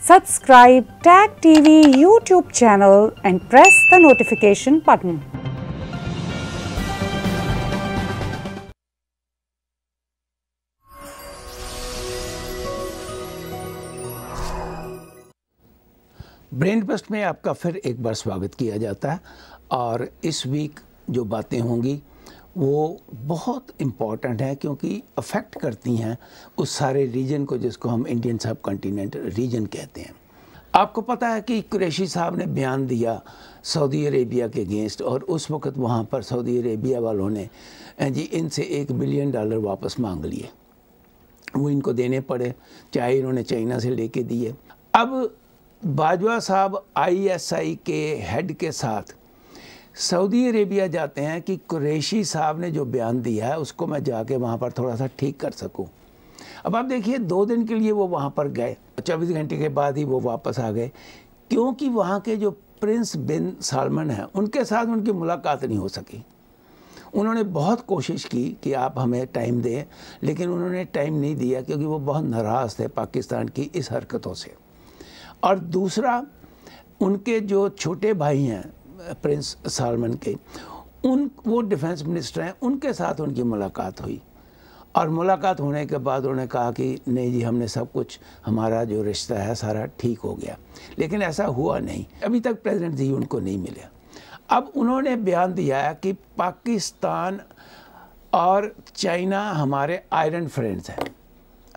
Subscribe Tag TV YouTube channel and press the notification button. Brain trust में आपका फिर एक बार स्वागत किया जाता है और इस वीक जो बातें होंगी वो बहुत इम्पॉर्टेंट है क्योंकि अफेक्ट करती हैं उस सारे रीजन को जिसको हम इंडियन सब कॉन्टीनेंट रीजन कहते हैं आपको पता है कि कुरैशी साहब ने बयान दिया सऊदी अरेबिया के अगेंस्ट और उस वक़्त वहाँ पर सऊदी अरेबिया वालों ने जी इनसे एक बिलियन डॉलर वापस मांग लिए वो इनको देने पड़े चाहे इन्होंने चाइना से लेके दिए अब बाजवा साहब आईएसआई के हेड के साथ सऊदी अरेबिया जाते हैं कि कुरेशी साहब ने जो बयान दिया है उसको मैं जाके वहाँ पर थोड़ा सा ठीक कर सकूँ अब आप देखिए दो दिन के लिए वो वहाँ पर गए चौबीस घंटे के बाद ही वो वापस आ गए क्योंकि वहाँ के जो प्रिंस बिन सालमन हैं उनके साथ उनकी मुलाकात नहीं हो सकी उन्होंने बहुत कोशिश की कि आप हमें टाइम दें लेकिन उन्होंने टाइम नहीं दिया क्योंकि वो बहुत नाराज़ थे पाकिस्तान की इस हरकतों से और दूसरा उनके जो छोटे भाई हैं प्रिंस सालमन के उन वो डिफेंस मिनिस्टर हैं उनके साथ उनकी मुलाकात हुई और मुलाकात होने के बाद उन्होंने कहा कि नहीं जी हमने सब कुछ हमारा जो रिश्ता है सारा ठीक हो गया लेकिन ऐसा हुआ नहीं अभी तक प्रेसिडेंट जी उनको नहीं मिले अब उन्होंने बयान दिया कि पाकिस्तान और चाइना हमारे आयरन फ्रेंड्स हैं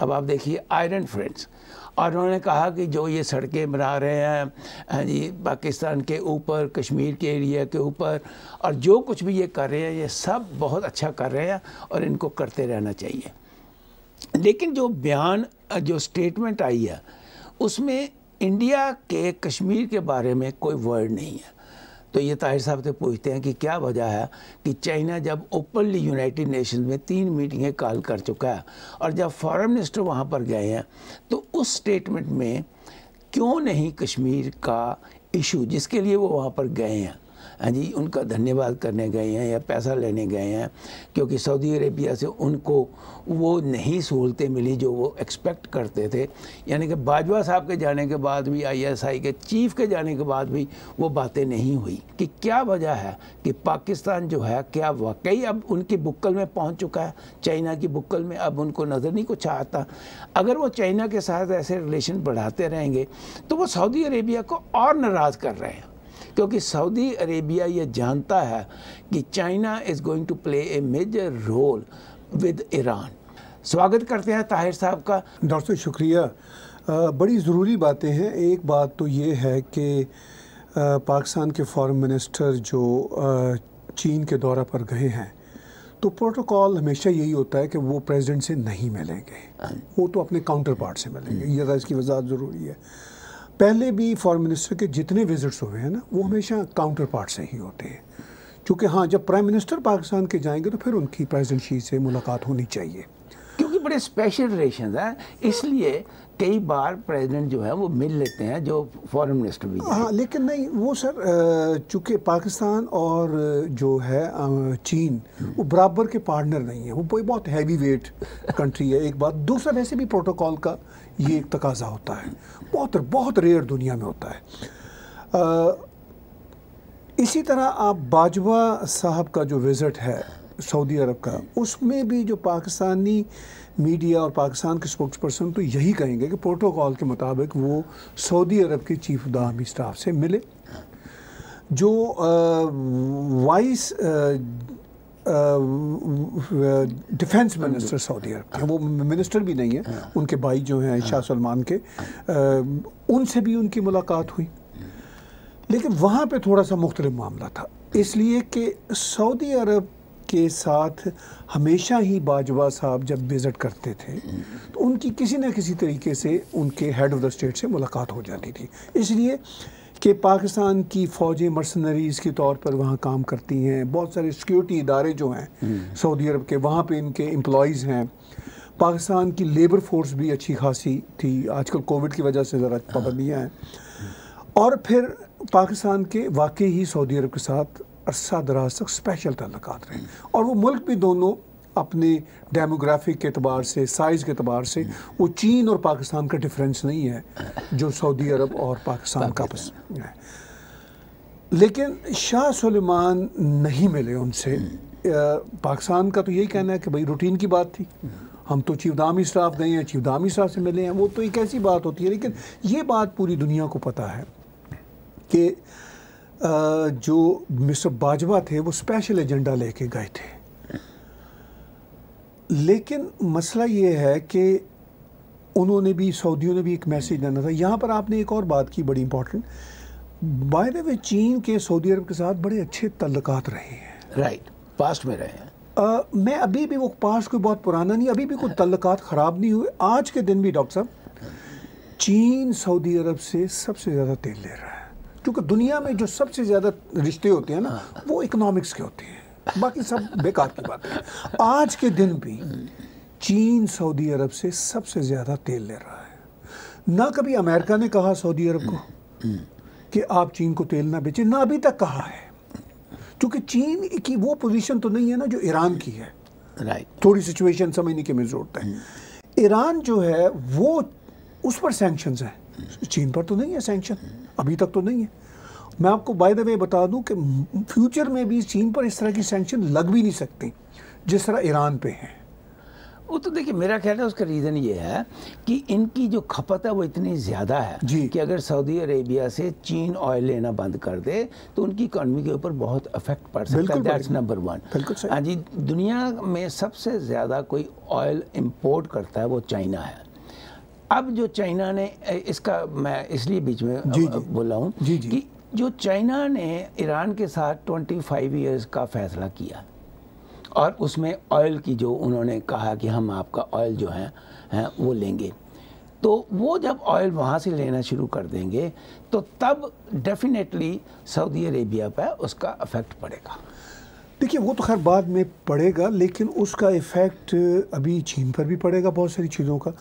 अब आप देखिए आयरन फ्रेंड्स और उन्होंने कहा कि जो ये सड़कें बना रहे हैं हाँ जी पाकिस्तान के ऊपर कश्मीर के एरिया के ऊपर और जो कुछ भी ये कर रहे हैं ये सब बहुत अच्छा कर रहे हैं और इनको करते रहना चाहिए लेकिन जो बयान जो स्टेटमेंट आई है उसमें इंडिया के कश्मीर के बारे में कोई वर्ड नहीं है तो ये ताहिर साहब से पूछते हैं कि क्या वजह है कि चाइना जब ओपनली यूनाइटेड नेशन में तीन मीटिंगें कॉल कर चुका है और जब फॉरेन मिनिस्टर वहाँ पर गए हैं तो उस स्टेटमेंट में क्यों नहीं कश्मीर का इशू जिसके लिए वो वहाँ पर गए हैं हाँ जी उनका धन्यवाद करने गए हैं या पैसा लेने गए हैं क्योंकि सऊदी अरेबिया से उनको वो नहीं सहूलतें मिली जो वो एक्सपेक्ट करते थे यानी कि बाजवा साहब के जाने के बाद भी आईएसआई के चीफ के जाने के बाद भी वो बातें नहीं हुई कि क्या वजह है कि पाकिस्तान जो है क्या वाकई अब उनकी बुक्कल में पहुँच चुका है चाइना की बुक्कल में अब उनको नज़र नहीं कुछ आता अगर वो चाइना के साथ ऐसे रिलेशन बढ़ाते रहेंगे तो वो सऊदी अरेबिया को और नाराज़ कर रहे हैं क्योंकि सऊदी अरेबिया ये जानता है कि China is going to play a major role with Iran स्वागत करते हैं ताहिर साहब का डॉक्टर शुक्रिया आ, बड़ी ज़रूरी बातें हैं एक बात तो ये है कि पाकिस्तान के फॉरेन मिनिस्टर जो आ, चीन के दौरा पर गए हैं तो प्रोटोकॉल हमेशा यही होता है कि वो प्रेसिडेंट से नहीं मिलेंगे हाँ। वो तो अपने काउंटर पार्ट से मिलेंगे ये तो इसकी वजह ज़रूरी है पहले भी फॉरेन मिनिस्टर के जितने विजिट्स हुए हैं ना वो हमेशा काउंटर पार्ट से ही होते हैं क्योंकि हाँ जब प्राइम मिनिस्टर पाकिस्तान के जाएंगे तो फिर उनकी प्रेजिडेंट शी से मुलाकात होनी चाहिए क्योंकि बड़े स्पेशल रिलेशन हैं इसलिए कई बार प्रेसिडेंट जो है वो मिल लेते हैं जो फॉरेन मिनिस्टर भी हाँ लेकिन नहीं वो सर चूँकि पाकिस्तान और जो है चीन हम्म। वो बराबर के पार्टनर नहीं है वो कोई बहुत हैवी वेट कंट्री है एक बात दूसरा वैसे भी प्रोटोकॉल का ये एक तकाजा होता है बहुत बहुत रेयर दुनिया में होता है आ, इसी तरह आप बाजवा साहब का जो विज़िट है सऊदी अरब का उसमें भी जो पाकिस्तानी मीडिया और पाकिस्तान के स्पोक्स पर्सन तो यही कहेंगे कि प्रोटोकॉल के मुताबिक वो सऊदी अरब के चीफ दामी स्टाफ से मिले जो vice defence minister Saudi Arab के वो मिनिस्टर भी नहीं है हाँ। उनके भाई जो हैं शाह हाँ। सलमान के हाँ। उनसे भी उनकी मुलाकात हुई लेकिन वहाँ पे थोड़ा सा मुख्तलिफ मामला था इसलिए कि सऊदी अरब के साथ हमेशा ही बाजवा साहब जब विज़िट करते थे तो उनकी किसी न किसी तरीके से उनके हेड ऑफ़ द स्टेट से मुलाकात हो जाती थी इसलिए कि पाकिस्तान की फ़ौजी मर्सनरीज़ के तौर पर वहाँ काम करती हैं बहुत सारे सिक्योरिटी इदारे जो हैं हम्म। सऊदी अरब के वहाँ पे इनके एम्प्लॉज़ हैं पाकिस्तान की लेबर फोर्स भी अच्छी खासी थी आजकल कोविड की वजह से ज़रा हाँ। पाबंदियाँ हैं और फिर पाकिस्तान के वाकई ही सऊदी अरब के साथ अरसा दराज तक स्पेशल तल्लक रहे हम्म। और वो मुल्क भी दोनों अपने डेमोग्राफिक के अतबार से साइज़ के अतबार से वो चीन और पाकिस्तान का डिफरेंस नहीं है जो सऊदी अरब और पाकिस्तान का आपस है लेकिन शाह सलेमान नहीं मिले उनसे पाकिस्तान का तो यही कहना है कि भाई रूटीन की बात थी हम तो चीफ दामी स्टाफ गए हैं दामी स्टाफ से मिले हैं वो तो एक ऐसी बात होती है लेकिन ये बात पूरी दुनिया को पता है कि जो मिस्टर बाजवा थे वो स्पेशल एजेंडा लेके गए थे लेकिन मसला ये है कि उन्होंने भी सऊदियों ने भी एक मैसेज देना था यहाँ पर आपने एक और बात की बड़ी इंपॉर्टेंट बाहर वे चीन के सऊदी अरब के साथ बड़े अच्छे तल्लक रहे हैं राइट right. पास्ट में रहे हैं आ, मैं अभी भी वो पास्ट कोई बहुत पुराना नहीं अभी भी कोई तल्लक ख़राब नहीं हुए आज के दिन भी डॉक्टर साहब चीन सऊदी अरब से सबसे ज़्यादा तेल ले रहा है क्योंकि दुनिया में जो सबसे ज़्यादा रिश्ते होते हैं ना हाँ। वो इकनॉमिक्स के होते हैं बाकी सब बेकार की बात है आज के दिन भी चीन सऊदी अरब से सबसे ज़्यादा तेल ले रहा है ना कभी अमेरिका ने कहा सऊदी अरब को कि आप चीन को तेल ना बेचें ना अभी तक कहा है क्योंकि चीन की वो पोजीशन तो नहीं है ना जो ईरान की है राइट थोड़ी सिचुएशन समझने के में जोड़ते है ईरान जो है वो उस पर सेंक्शन है चीन पर तो नहीं है सेंक्शन अभी तक तो नहीं है मैं आपको बाय द वे बता दूं कि फ्यूचर में भी चीन पर इस तरह की सेंक्शन लग भी नहीं सकती जिस तरह ईरान पे हैं वो तो देखिए मेरा ख्याल है उसका रीज़न ये है कि इनकी जो खपत है वो इतनी ज़्यादा है कि अगर सऊदी अरेबिया से चीन ऑयल लेना बंद कर दे तो उनकी इकानमी के ऊपर बहुत अफेक्ट पड़ सकता है दैट्स नंबर वन हाँ जी दुनिया में सबसे ज़्यादा कोई ऑयल इम्पोर्ट करता है वो चाइना है अब जो चाइना ने इसका मैं इसलिए बीच में बोला हूँ कि जो चाइना ने ईरान के साथ 25 इयर्स का फैसला किया और उसमें ऑयल की जो उन्होंने कहा कि हम आपका ऑयल जो है, है वो लेंगे तो वो जब ऑयल वहाँ से लेना शुरू कर देंगे तो तब डेफिनेटली सऊदी अरेबिया पर उसका अफेक्ट पड़ेगा देखिए वो तो खैर बाद में पड़ेगा लेकिन उसका इफ़ेक्ट अभी चीन पर भी पड़ेगा बहुत सारी चीज़ों का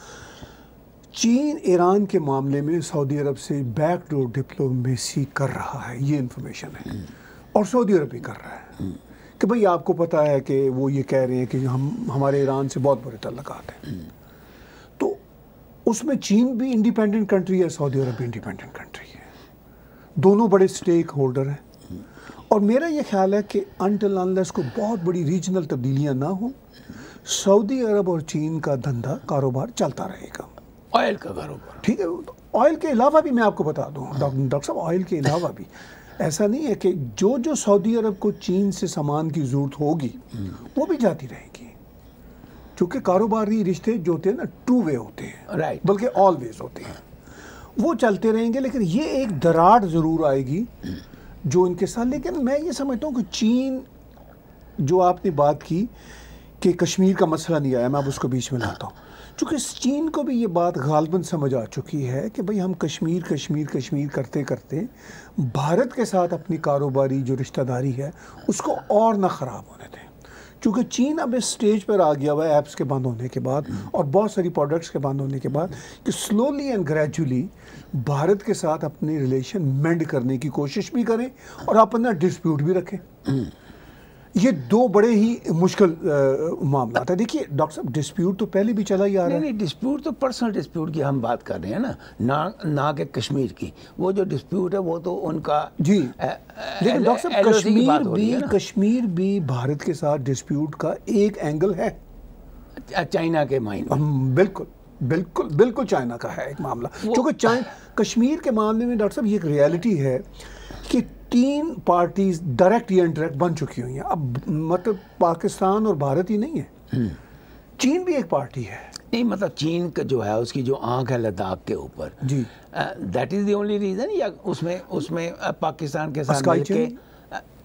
चीन ईरान के मामले में सऊदी अरब से बैकडोर डिप्लोमेसी कर रहा है ये इन्फॉर्मेशन है और सऊदी अरब भी कर रहा है कि भाई आपको पता है कि वो ये कह रहे हैं कि हम हमारे ईरान से बहुत बुरे तल्लक हैं तो उसमें चीन भी इंडिपेंडेंट कंट्री है सऊदी अरब भी इंडिपेंडेंट कंट्री है दोनों बड़े स्टेक होल्डर हैं और मेरा ये ख्याल है कि अनटिल अनलेस को बहुत बड़ी रीजनल तब्दीलियाँ ना हों सऊदी अरब और चीन का धंधा कारोबार चलता रहेगा ऑयल का कारोबार ठीक है ऑयल तो के अलावा भी मैं आपको बता दूँ डॉक्टर साहब ऑयल के अलावा भी ऐसा नहीं है कि जो जो सऊदी अरब को चीन से सामान की ज़रूरत होगी वो भी जाती रहेगी क्योंकि कारोबारी रिश्ते जो होते हैं ना टू वे होते हैं राइट बल्कि ऑलवेज होते हैं वो चलते रहेंगे लेकिन ये एक दरार ज़रूर आएगी जो इनके साथ लेकिन मैं ये समझता हूँ कि चीन जो आपने बात की कि कश्मीर का मसला नहीं आया मैं अब उसको बीच में लाता हूँ चूँकि चीन को भी ये बात गालबन समझ आ चुकी है कि भाई हम कश्मीर कश्मीर कश्मीर करते करते भारत के साथ अपनी कारोबारी जो रिश्तेदारी है उसको और ना ख़राब होने दें चूँकि चीन अब इस स्टेज पर आ गया हुआ है ऐप्स के बंद होने के बाद और बहुत सारी प्रोडक्ट्स के बंद होने के बाद कि स्लोली एंड ग्रेजुअली भारत के साथ अपने रिलेशन मेंड करने की कोशिश भी करें और अपना डिस्प्यूट भी रखें ये दो बड़े ही मुश्किल मामला था देखिए डॉक्टर साहब डिस्प्यूट तो पहले भी चला ही आ रहा है नहीं डिस्प्यूट तो पर्सनल डिस्प्यूट की हम बात कर रहे हैं ना ना ना के कश्मीर की वो जो डिस्प्यूट है वो तो उनका जी लेकिन डॉक्टर साहब कश्मीर भी कश्मीर भी भारत के साथ डिस्प्यूट का एक एंगल है चाइना के माइंड बिल्कुल बिल्कुल बिल्कुल चाइना का है एक मामला क्योंकि कश्मीर के मामले में डॉक्टर साहब ये एक रियलिटी है कि तीन पार्टीज डायरेक्ट या इनडायरेक्ट बन चुकी हुई हैं अब मतलब पाकिस्तान और भारत ही नहीं है हम्म। चीन भी एक पार्टी है नहीं मतलब चीन का जो है उसकी जो आंख है लद्दाख के ऊपर जी दैट इज़ ओनली रीज़न या उसमें उसमें पाकिस्तान के साथ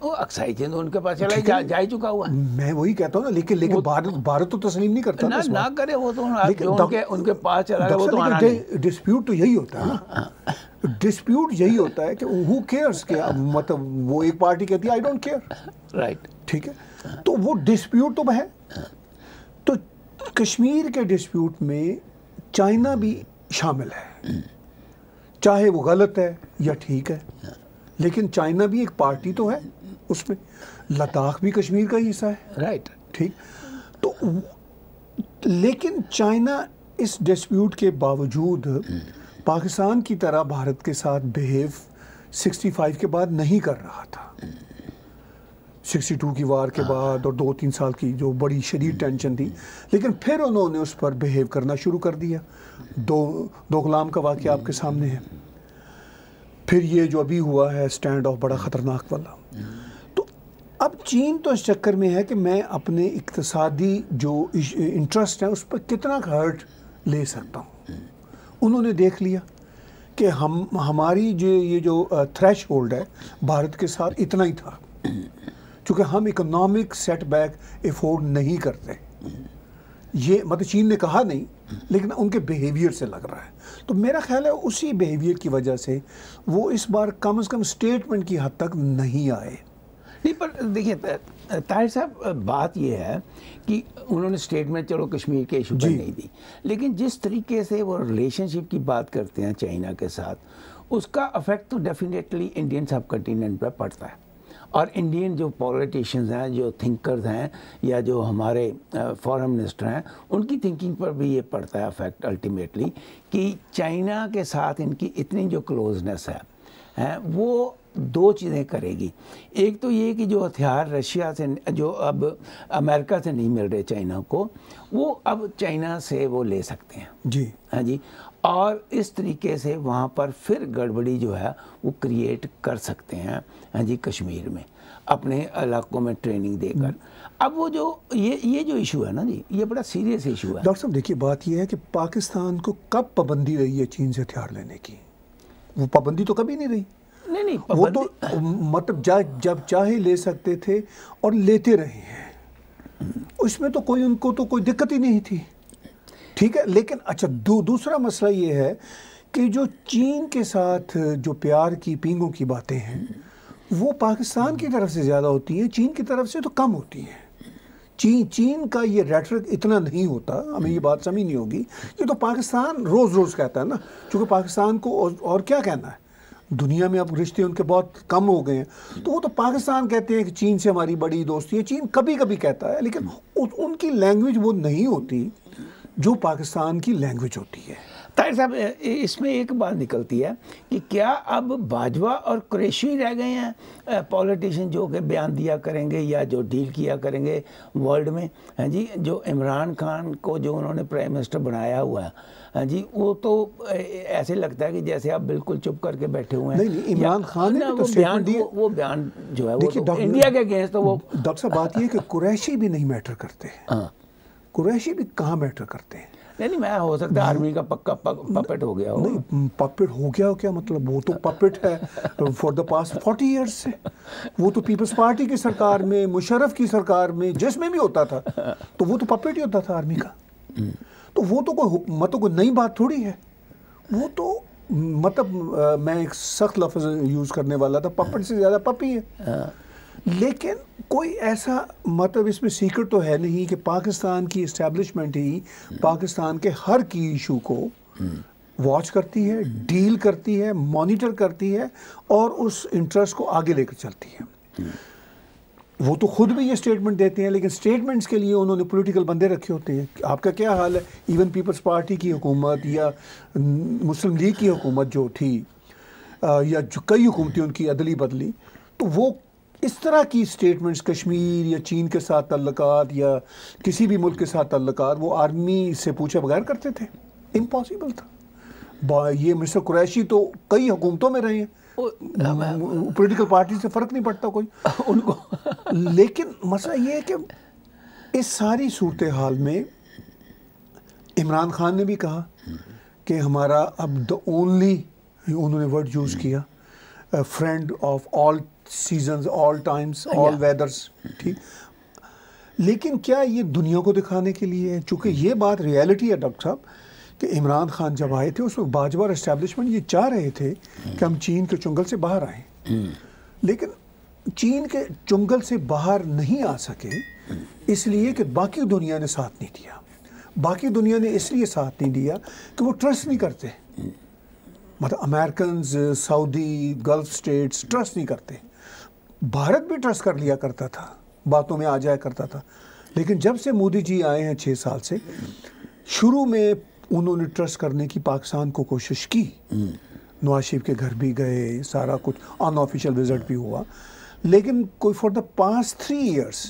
वो अक्साई चीन तो उनके पास चला जा, जा ही चुका हुआ मैं वही कहता हूँ ना लेकिन लेकिन भारत तो तस्लीम नहीं करता ना ना करे वो तो उनके उनके पास चला वो तो डिस्प्यूट तो यही होता है ना हाँ, हाँ। तो डिस्प्यूट यही होता है कि हु केयर्स के अब मतलब वो एक पार्टी कहती है आई डोंट केयर राइट ठीक है तो वो डिस्प्यूट तो है तो कश्मीर के डिस्प्यूट में चाइना भी शामिल है चाहे वो गलत है या ठीक है लेकिन चाइना भी एक पार्टी तो है उसमें लद्दाख भी कश्मीर का ही हिस्सा है राइट right. ठीक तो लेकिन चाइना इस डिस्प्यूट के बावजूद पाकिस्तान की तरह भारत के साथ बिहेव 65 के बाद नहीं कर रहा था 62 की वार के हाँ। बाद और दो तीन साल की जो बड़ी शरीर टेंशन हम्म। थी लेकिन फिर उन्होंने उस पर बिहेव करना शुरू कर दिया दो दो गुलाम का वाक्य आपके हम्म। सामने है फिर ये जो अभी हुआ है स्टैंड ऑफ बड़ा हम्म। ख़तरनाक वाला तो अब चीन तो इस चक्कर में है कि मैं अपने इकतसादी जो इंटरेस्ट है उस पर कितना हर्ट ले सकता हूँ उन्होंने देख लिया कि हम हमारी जो ये जो थ्रेश होल्ड है भारत के साथ इतना ही था क्योंकि हम इकोनॉमिक सेटबैक एफोर्ड नहीं करते ये मतलब चीन ने कहा नहीं लेकिन उनके बिहेवियर से लग रहा है तो मेरा ख्याल है उसी बिहेवियर की वजह से वो इस बार कम से कम स्टेटमेंट की हद तक नहीं आए नहीं पर देखिए ताहिर साहब बात यह है कि उन्होंने स्टेटमेंट चलो कश्मीर के इशू पर नहीं दी लेकिन जिस तरीके से वो रिलेशनशिप की बात करते हैं चाइना के साथ उसका अफेक्ट तो डेफिनेटली इंडियन सब कंटिनेंट पर पड़ता है और इंडियन जो पॉलिटिशियंस हैं जो थिंकर्स हैं या जो हमारे फॉरेन मिनिस्टर हैं उनकी थिंकिंग पर भी ये पड़ता है अफेक्ट अल्टीमेटली कि चाइना के साथ इनकी इतनी जो क्लोजनेस है है वो दो चीज़ें करेगी एक तो ये कि जो हथियार रशिया से जो अब अमेरिका से नहीं मिल रहे चाइना को वो अब चाइना से वो ले सकते हैं जी हाँ जी और इस तरीके से वहाँ पर फिर गड़बड़ी जो है वो क्रिएट कर सकते हैं हाँ जी कश्मीर में अपने इलाकों में ट्रेनिंग देकर हम्म। अब वो जो ये ये जो इशू है ना जी ये बड़ा सीरियस इशू है डॉक्टर साहब देखिए बात ये है कि पाकिस्तान को कब पाबंदी रही है चीन से हथियार लेने की वो पाबंदी तो कभी नहीं रही नहीं नहीं वो तो मतलब जा, जब चाहे ले सकते थे और लेते रहे हैं उसमें तो कोई उनको तो कोई दिक्कत ही नहीं थी ठीक है लेकिन अच्छा दू, दूसरा मसला ये है कि जो चीन के साथ जो प्यार की पींगों की बातें हैं वो पाकिस्तान की तरफ से ज़्यादा होती हैं चीन की तरफ से तो कम होती हैं चीन चीन का ये रेटरिक इतना नहीं होता हमें ये बात समझ नहीं होगी ये तो पाकिस्तान रोज़ रोज़ कहता है ना क्योंकि पाकिस्तान को और, और क्या कहना है दुनिया में अब रिश्ते उनके बहुत कम हो गए हैं तो वो तो पाकिस्तान कहते हैं कि चीन से हमारी बड़ी दोस्ती है चीन कभी कभी कहता है लेकिन उनकी लैंग्वेज वो नहीं होती जो पाकिस्तान की लैंग्वेज होती है ताहिर साहब इसमें एक बात निकलती है कि क्या अब भाजपा और क्रेशी रह गए हैं पॉलिटिशियन जो के बयान दिया करेंगे या जो डील किया करेंगे वर्ल्ड में हाँ जी जो इमरान खान को जो उन्होंने प्राइम मिनिस्टर बनाया हुआ है हाँ जी वो तो ऐसे लगता है कि जैसे आप बिल्कुल चुप करके बैठे हुए हैं नहीं इमरान खान ने तो बयान वो, वो बयान जो है वो तो इंडिया के अगेंस्ट तो वो डॉक्टर साहब बात यह है कि कुरैशी भी नहीं मैटर करते हैं हाँ। कुरैशी भी कहाँ मैटर करते हैं नहीं नहीं मैं हो सकता आर्मी का पक्का पपेट हो गया हो नहीं पपेट हो गया हो क्या मतलब वो तो पपेट है for the past forty years से वो तो पीपल्स पार्टी की सरकार में मुशरफ की सरकार में जिसमें भी होता था तो वो तो पपेट ही होता था आर्मी का तो वो तो कोई मतलब कोई नई बात थोड़ी है वो तो मतलब मैं एक सख्त लफ्ज़ यूज़ करने वाला था पपेट से ज़्यादा पपी है हाँ। लेकिन कोई ऐसा मतलब इसमें सीक्रेट तो है नहीं कि पाकिस्तान की इस्टेब्लिशमेंट ही पाकिस्तान के हर की इशू को वॉच करती है डील करती है मॉनिटर करती है और उस इंटरेस्ट को आगे लेकर चलती है वो तो खुद भी ये स्टेटमेंट देते हैं लेकिन स्टेटमेंट्स के लिए उन्होंने पॉलिटिकल बंदे रखे होते हैं आपका क्या हाल है इवन पीपल्स पार्टी की हुकूमत या मुस्लिम लीग की हुकूमत जो थी या जो कई हुकूमतें उनकी अदली बदली तो वो इस तरह की स्टेटमेंट्स कश्मीर या चीन के साथ तल्लक या किसी भी मुल्क के साथ तल्लक वो आर्मी से पूछे बगैर करते थे इम्पॉसिबल था ये मिस्टर कुरैशी तो कई हुकूमतों में रहे हैं पॉलिटिकल पार्टी से फ़र्क नहीं पड़ता कोई उनको लेकिन मसला ये है कि इस सारी सूरत हाल में इमरान खान ने भी कहा कि हमारा अब द ओनली उन्होंने वर्ड यूज़ किया friend of all season all times all weathers ठीक लेकिन क्या ये दुनिया को दिखाने के लिए है चूँकि ये बात रियलिटी है डॉक्टर साहब कि इमरान खान जब आए थे उस वक्त बाजवा इस्टेब्लिशमेंट ये चाह रहे थे कि हम चीन के चुंगल से बाहर आए लेकिन चीन के चुंगल से बाहर नहीं आ सके इसलिए कि बाकी दुनिया ने साथ नहीं दिया बाकी दुनिया ने इसलिए साथ नहीं दिया कि वो ट्रस्ट नहीं करते मतलब American Saudi gulf states trust नहीं करते भारत भी ट्रस्ट कर लिया करता था बातों में आ जाया करता था लेकिन जब से मोदी जी आए हैं छः साल से शुरू में उन्होंने ट्रस्ट करने की पाकिस्तान को कोशिश की नवाज शरीफ के घर भी गए सारा कुछ अनऑफिशियल विजिट भी हुआ लेकिन कोई for the past three years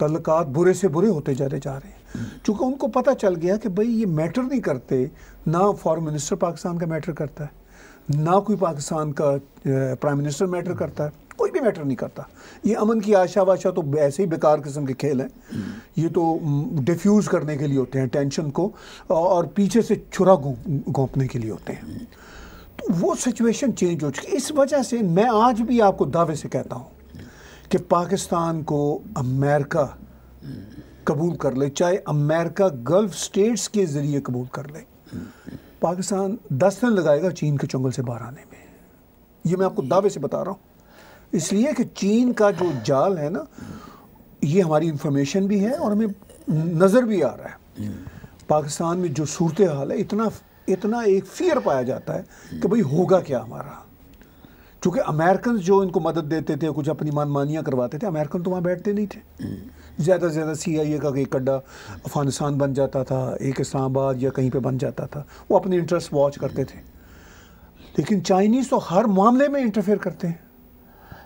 तल्लक बुरे से बुरे होते जाते जा रहे हैं चूँकि उनको पता चल गया कि भाई ये मैटर नहीं करते ना फॉरन मिनिस्टर पाकिस्तान का मैटर करता है ना कोई पाकिस्तान का प्राइम मिनिस्टर मैटर करता है कोई भी मैटर नहीं करता ये अमन की आशा वाशा तो ऐसे ही बेकार किस्म के खेल हैं ये तो डिफ्यूज़ करने के लिए होते हैं टेंशन को और पीछे से छुरा घोंपने के लिए होते हैं तो वो सिचुएशन चेंज हो चुकी इस वजह से मैं आज भी आपको दावे से कहता हूँ कि पाकिस्तान को अमेरिका कबूल कर ले चाहे अमेरिका गल्फ स्टेट्स के ज़रिए कबूल कर ले पाकिस्तान दस दिन लगाएगा चीन के चंगल से बाहर आने में ये मैं आपको दावे से बता रहा हूँ इसलिए कि चीन का जो जाल है ना ये हमारी इंफॉर्मेशन भी है और हमें नज़र भी आ रहा है पाकिस्तान में जो सूरत हाल है इतना इतना एक फियर पाया जाता है कि भाई होगा क्या हमारा क्योंकि अमेरिकन जो इनको मदद देते थे कुछ अपनी मानमानियाँ करवाते थे अमेरिकन तो वहाँ बैठते नहीं थे ज़्यादा से ज़्यादा सी आई ए का एक अड्डा अफ़गानिस्तान बन जाता था एक इस्लामाबाद या कहीं पर बन जाता था वो अपने इंटरेस्ट वॉच करते थे लेकिन चाइनीज़ तो हर मामले में इंटरफेयर करते हैं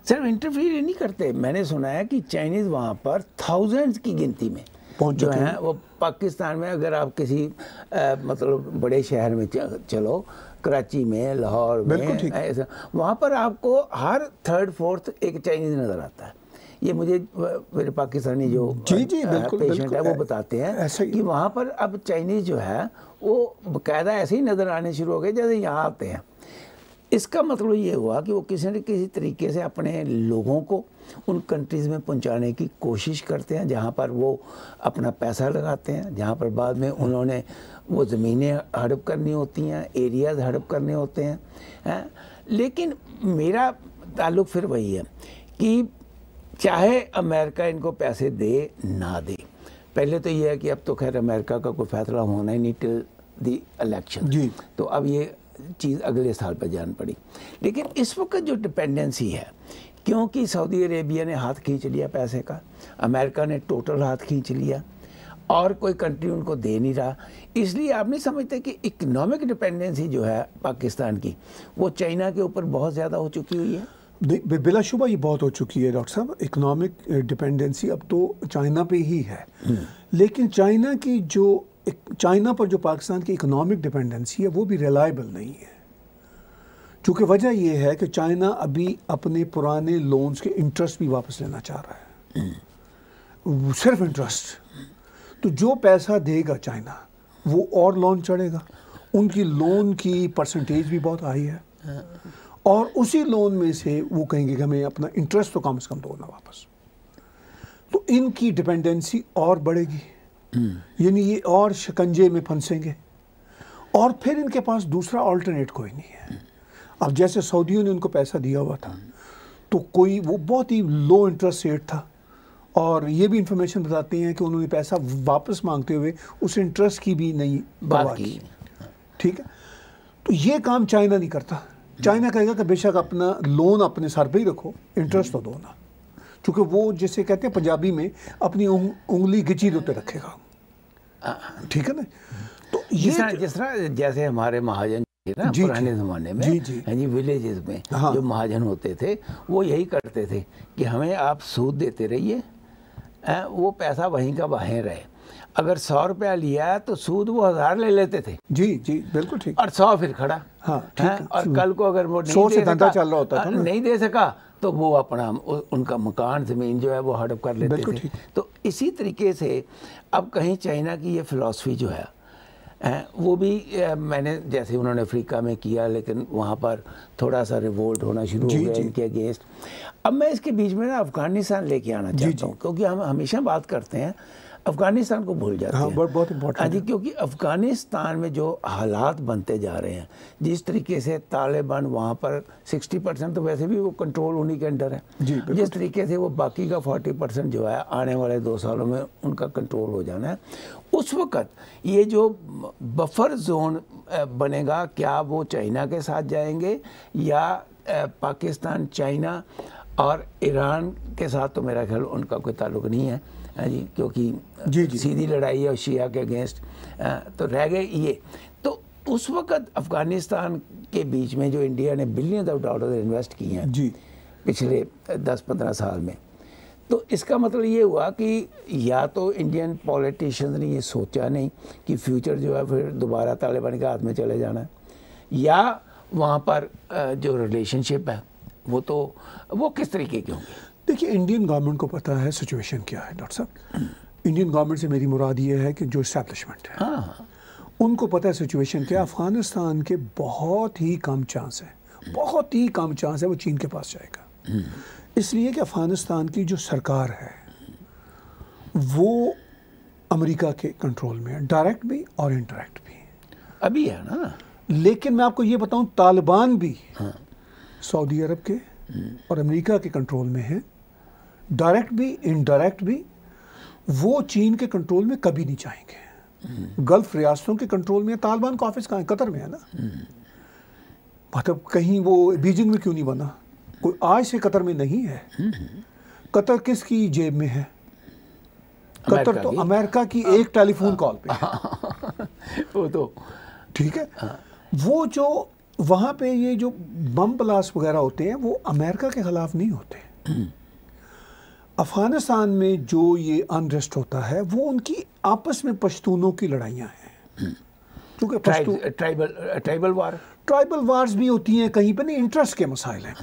सिर्फ इंटरफियर नहीं करते मैंने सुना है कि चाइनीज़ वहाँ पर थाउजेंड्स की गिनती में पहुँच जो हैं वो पाकिस्तान में अगर आप किसी आ, मतलब बड़े शहर में चलो कराची में लाहौर में ऐसा वहाँ पर आपको हर थर्ड फोर्थ एक चाइनीज़ नज़र आता है ये मुझे मेरे पाकिस्तानी जो जी जी बिल्कुल, पेशेंट बिल्कुल, है वो बताते हैं कि वहाँ पर अब चाइनीज़ जो है वो बकायदा ऐसे ही नज़र आने शुरू हो गए जैसे यहाँ आते हैं इसका मतलब ये हुआ कि वो किसी न किसी तरीके से अपने लोगों को उन कंट्रीज़ में पहुंचाने की कोशिश करते हैं जहाँ पर वो अपना पैसा लगाते हैं जहाँ पर बाद में उन्होंने वो ज़मीनें हड़प करनी होती हैं एरियाज़ हड़प करने होते हैं है? लेकिन मेरा ताल्लुक फिर वही है कि चाहे अमेरिका इनको पैसे दे ना दे पहले तो ये है कि अब तो खैर अमेरिका का कोई फैसला होना ही नहीं टिल दी इलेक्शन जी तो अब ये चीज़ अगले साल पर जान पड़ी लेकिन इस वक्त जो डिपेंडेंसी है क्योंकि सऊदी अरेबिया ने हाथ खींच लिया पैसे का अमेरिका ने टोटल हाथ खींच लिया और कोई कंट्री उनको दे नहीं रहा इसलिए आप नहीं समझते कि इकोनॉमिक डिपेंडेंसी जो है पाकिस्तान की वो चाइना के ऊपर बहुत ज़्यादा हो चुकी हुई है बिलाशुबा ये बहुत हो चुकी है डॉक्टर साहब इकोनॉमिक डिपेंडेंसी अब तो चाइना पे ही है हम्म। लेकिन चाइना की जो चाइना पर जो पाकिस्तान की इकोनॉमिक डिपेंडेंसी है वो भी रिलायबल नहीं है चूँकि वजह यह है कि चाइना अभी अपने पुराने लोन्स के इंटरेस्ट भी वापस लेना चाह रहा है हम्म। सिर्फ इंटरेस्ट तो जो पैसा देगा चाइना वो और लोन चढ़ेगा उनकी लोन की परसेंटेज भी बहुत हाई है हाँ। और उसी लोन में से वो कहेंगे कि हमें अपना इंटरेस्ट तो कम से कम दो ना वापस तो इनकी डिपेंडेंसी और बढ़ेगी यानी ये और शिकंजे में फंसेंगे और फिर इनके पास दूसरा ऑल्टरनेट कोई नहीं है अब जैसे सऊदियों ने उनको पैसा दिया हुआ था तो कोई वो बहुत ही लो इंटरेस्ट रेट था और ये भी इंफॉर्मेशन बताते हैं कि उन्होंने पैसा वापस मांगते हुए उस इंटरेस्ट की भी नहीं बात की ठीक है तो ये काम चाइना नहीं करता चाइना कहेगा कि बेशक अपना लोन अपने सर पर ही रखो इंटरेस्ट तो दो ना क्योंकि वो जिसे कहते हैं पंजाबी में अपनी उंग, उंगली गिची देते रखेगा ठीक है ना तो ये जिस तरह तो- जिस तरह जैसे हमारे महाजन जी, पुराने ज़माने में जी, जी, जी विलेजेस में हाँ, जो महाजन होते थे वो यही करते थे कि हमें आप सूद देते रहिए वो पैसा वहीं का वहीं रहे अगर सौ रुपया लिया है तो सूद वो हजार ले लेते थे जी जी बिल्कुल ठीक और सौ फिर खड़ा हाँ है और हम्म। कल को अगर वो नहीं दे सका चल रहा होता था नहीं दे सका तो वो अपना उनका मकान ज़मीन जो है वो हड़प कर लेते थे तो इसी तरीके से अब कहीं चाइना की ये फ़िलासफ़ी जो है वो भी मैंने जैसे उन्होंने अफ्रीका में किया लेकिन वहाँ पर थोड़ा सा रिवोल्ट होना शुरू हो गया इनके अगेंस्ट अब मैं इसके बीच में ना अफ़गानिस्तान लेके आना चाहता हूँ क्योंकि हम हमेशा बात करते हैं अफगानिस्तान को भूल जाते हाँ, हैं बहुत इम्पोर्टेंट हाँ जी क्योंकि अफगानिस्तान में जो हालात बनते जा रहे हैं जिस तरीके से तालिबान वहाँ पर 60 परसेंट तो वैसे भी वो कंट्रोल उन्हीं के अंडर है जी, जिस तरीके से वो बाकी का 40 परसेंट जो है आने वाले दो सालों में उनका कंट्रोल हो जाना है उस वक़्त ये जो बफर जोन बनेगा क्या वो चाइना के साथ जाएंगे या पाकिस्तान चाइना और ईरान के साथ तो मेरा ख्याल उनका कोई ताल्लुक नहीं है जी क्योंकि जी जी सीधी लड़ाई है शिया के अगेंस्ट तो रह गए ये तो उस वक्त अफ़गानिस्तान के बीच में जो इंडिया ने बिलियन ऑफ डॉलर इन्वेस्ट किए हैं जी पिछले दस पंद्रह साल में तो इसका मतलब ये हुआ कि या तो इंडियन पॉलिटिशियंस ने ये सोचा नहीं कि फ्यूचर जो है फिर दोबारा तालिबान के हाथ में चले जाना है या वहाँ पर जो रिलेशनशिप है वो तो वो किस तरीके के होंगे देखिए इंडियन गवर्नमेंट को पता है सिचुएशन क्या है डॉक्टर साहब इंडियन गवर्नमेंट से मेरी मुराद ये है कि जो इस्टेब्लिशमेंट है हाँ, हाँ। उनको पता है सिचुएशन क्या अफगानिस्तान के बहुत ही कम चांस है बहुत ही कम चांस है वो चीन के पास जाएगा इसलिए कि अफगानिस्तान की जो सरकार है वो अमेरिका के कंट्रोल में है डायरेक्ट भी और इनडायरेक्ट भी अभी है ना लेकिन मैं आपको ये बताऊं तालिबान भी हाँ। सऊदी अरब के और अमेरिका के कंट्रोल में हैं डायरेक्ट भी इनडायरेक्ट भी वो चीन के कंट्रोल में कभी नहीं चाहेंगे गल्फ रियासतों के कंट्रोल में तालिबान का ऑफिस कहाँ है कतर में है ना मतलब कहीं वो बीजिंग में क्यों नहीं बना कोई आज से कतर में नहीं है कतर किसकी जेब में है कतर तो अमेरिका की हाँ। एक टेलीफोन कॉल पे वो तो ठीक है हाँ। वो जो वहां पे ये जो बम ब्लास्ट वगैरह होते हैं वो अमेरिका के ख़िलाफ़ नहीं होते अफ़गानिस्तान में जो ये अनरेस्ट होता है वो उनकी आपस में पश्तूनों की लड़ाइयाँ हैं क्योंकि tribal tribal war tribal wars भी होती हैं कहीं पर नहीं इंटरेस्ट के मसाइल हैं